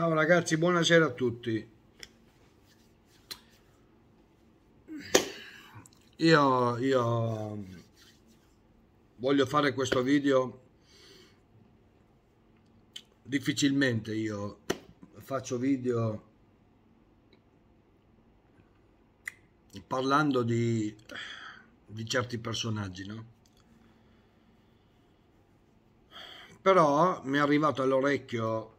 Ciao ragazzi, buonasera a tutti. Io, io voglio fare questo video. Difficilmente io faccio video parlando di, di certi personaggi, no? Però mi è arrivato all'orecchio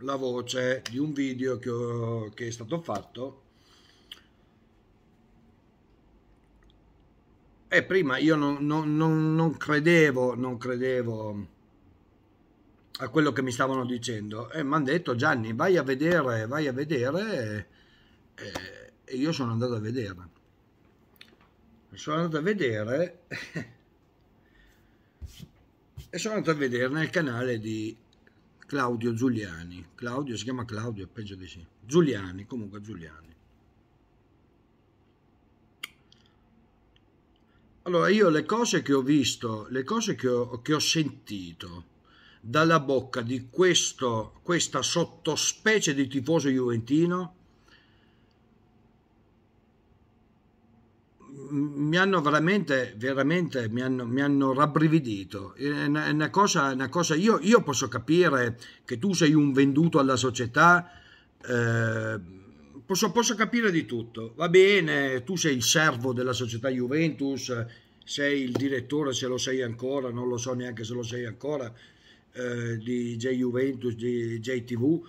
la voce di un video che, ho, che è stato fatto e prima io non, non, non, non, credevo non credevo a quello che mi stavano dicendo e mi hanno detto Gianni vai a vedere vai a vedere e, eh, e io sono andato a vedere sono andato a vedere e sono andato a vedere nel canale di Claudio Giuliani. Claudio si chiama Claudio, peggio di sì. Giuliani, comunque Giuliani. Allora, io le cose che ho visto, le cose che ho, che ho sentito dalla bocca di questo, questa sottospecie di tifoso juventino mi hanno veramente, veramente mi hanno, mi hanno rabbrividito. È una, cosa, una cosa io, io, posso capire che tu sei un venduto alla società, eh, posso, posso, capire di tutto. Va bene, tu sei il servo della società Juventus, sei il direttore se lo sei ancora, non lo so neanche se lo sei ancora, eh, di J Juventus, di JTV.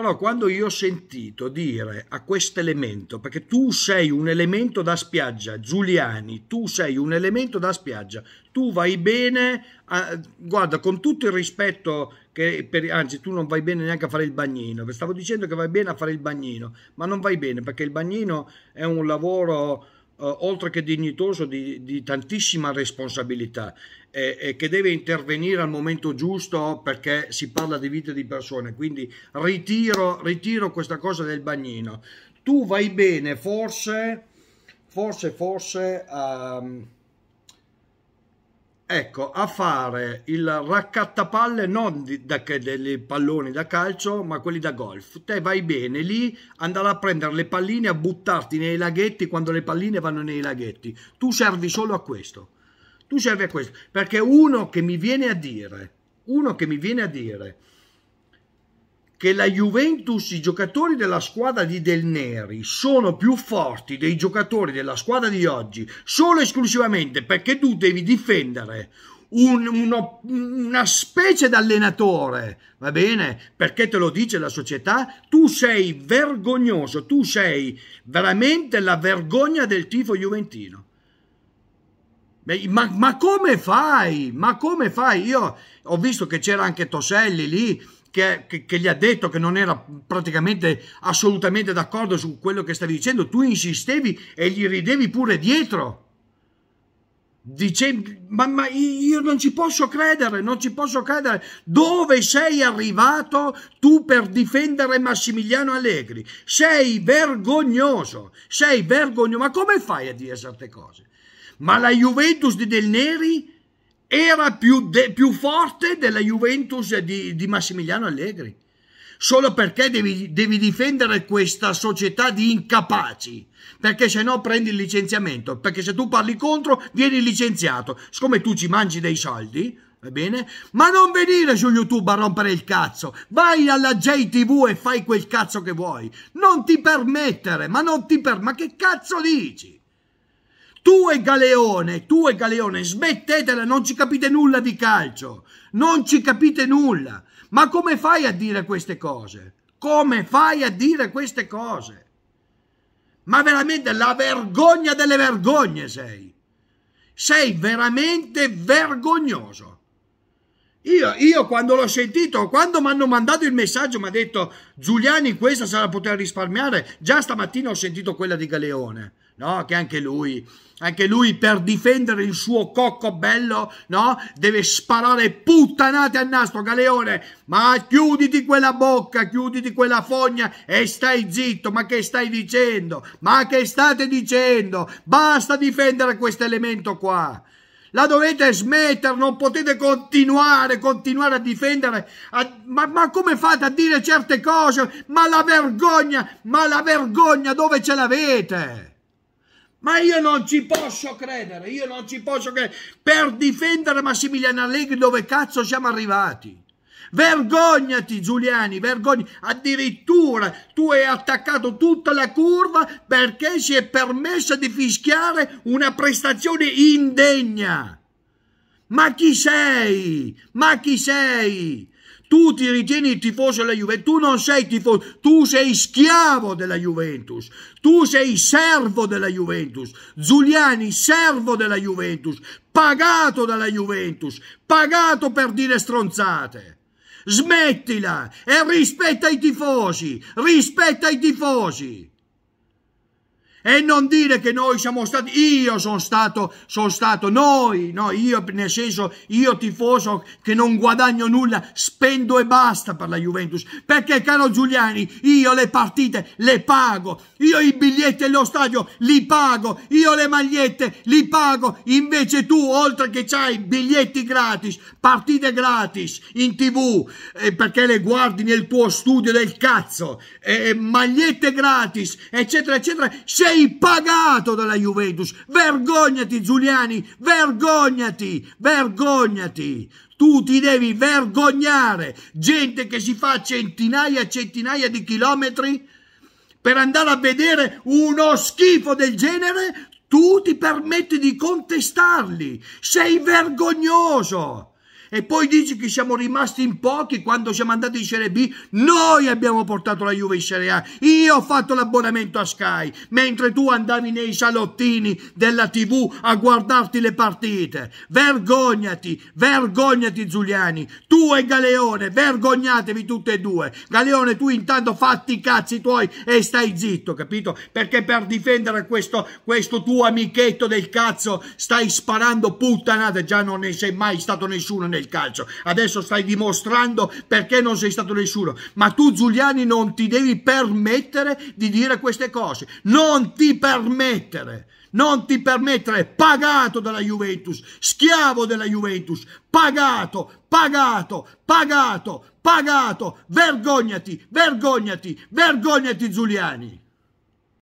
Però quando io ho sentito dire a questo elemento, perché tu sei un elemento da spiaggia, Giuliani, tu sei un elemento da spiaggia, tu vai bene, a, guarda, con tutto il rispetto che, per, anzi tu non vai bene neanche a fare il bagnino, stavo dicendo che vai bene a fare il bagnino, ma non vai bene perché il bagnino è un lavoro eh, oltre che dignitoso, di, di tantissima responsabilità e, e, che deve intervenire al momento giusto perché si parla di vite di persone. Quindi ritiro, ritiro questa cosa del bagnino. Tu vai bene, forse, forse, forse... Um, ecco, a fare il raccattapalle non di, da, che, dei palloni da calcio, ma quelli da golf. Te vai bene lì, andare a prendere le palline, a buttarti nei laghetti quando le palline vanno nei laghetti. Tu servi solo a questo. Tu servi a questo. Perché uno che mi viene a dire, uno che mi viene a dire che la Juventus, i giocatori della squadra di Del Neri sono più forti dei giocatori della squadra di oggi solo e esclusivamente perché tu devi difendere un, uno, una specie d'allenatore, va bene? Perché te lo dice la società, tu sei vergognoso, tu sei veramente la vergogna del tifo juventino. Ma, ma come fai? Ma come fai? Io ho visto che c'era anche Toselli lì che, che, che, gli ha detto che non era praticamente assolutamente d'accordo su quello che stavi dicendo, tu insistevi e gli ridevi pure dietro. Dice, ma, ma io non ci posso credere, non ci posso credere. Dove sei arrivato tu per difendere Massimiliano Allegri? Sei vergognoso, sei vergognoso. Ma come fai a dire certe cose? Ma la Juventus di Del Neri era più, de, più forte della Juventus di, di, Massimiliano Allegri. Solo perché devi, devi difendere questa società di incapaci, perché se no prendi il licenziamento, perché se tu parli contro vieni licenziato, siccome tu ci mangi dei soldi, va bene? Ma non venire su YouTube a rompere il cazzo. Vai alla JTV e fai quel cazzo che vuoi. Non ti permettere, ma non ti per... Ma che cazzo dici? Tu e Galeone, tu e Galeone, smettetela, non ci capite nulla di calcio, non ci capite nulla. Ma come fai a dire queste cose? Come fai a dire queste cose? Ma veramente la vergogna delle vergogne sei. Sei veramente vergognoso. Io, io, quando l'ho sentito, quando mi hanno mandato il messaggio, mi ha detto Giuliani, questa se la poteva risparmiare. Già stamattina ho sentito quella di Galeone no? Che anche lui, anche lui per difendere il suo cocco bello, no? Deve sparare puttanate al nastro, Galeone, ma chiuditi quella bocca, chiuditi quella fogna e stai zitto, ma che stai dicendo? Ma che state dicendo? Basta difendere questo elemento qua. La dovete smettere, non potete continuare, continuare a difendere. A, ma, ma, come fate a dire certe cose? Ma la vergogna, ma la vergogna dove ce l'avete? Ma io non ci posso credere, io non ci posso credere. Per difendere Massimiliano Allegri dove cazzo siamo arrivati? Vergognati Giuliani, vergogni. Addirittura tu hai attaccato tutta la curva perché si è permessa di fischiare una prestazione indegna. Ma chi sei? Ma chi sei? Tu ti ritieni tifoso della Juventus, tu non sei tifoso, tu sei schiavo della Juventus, tu sei servo della Juventus, Giuliani servo della Juventus, pagato dalla Juventus, pagato per dire stronzate. Smettila e rispetta i tifosi, rispetta i tifosi. E non dire che noi siamo stati, io sono stato, sono stato noi, no, io nel senso, io tifoso che non guadagno nulla, spendo e basta per la Juventus. Perché caro Giuliani, io le partite le pago, io i biglietti allo stadio li pago, io le magliette li pago, invece tu oltre che c'hai biglietti gratis, partite gratis in tv, eh, perché le guardi nel tuo studio del cazzo, eh, magliette gratis, eccetera, eccetera, sei pagato dalla Juventus. Vergognati Giuliani, vergognati, vergognati. Tu ti devi vergognare. Gente che si fa centinaia e centinaia di chilometri per andare a vedere uno schifo del genere, tu ti permetti di contestarli. Sei vergognoso e poi dici che siamo rimasti in pochi quando siamo andati in Serie B. Noi abbiamo portato la Juve in Serie A. Io ho fatto l'abbonamento a Sky, mentre tu andavi nei salottini della TV a guardarti le partite. Vergognati, vergognati Giuliani. Tu e Galeone, vergognatevi tutte e due. Galeone, tu intanto fatti i cazzi tuoi e stai zitto, capito? Perché per difendere questo, questo tuo amichetto del cazzo stai sparando puttanate. Già non ne sei mai stato Nessuno il calcio. Adesso stai dimostrando perché non sei stato nessuno. Ma tu Giuliani non ti devi permettere di dire queste cose. Non ti permettere. Non ti permettere, pagato dalla Juventus, schiavo della Juventus, pagato, pagato, pagato, pagato, vergognati, vergognati, vergognati Giuliani.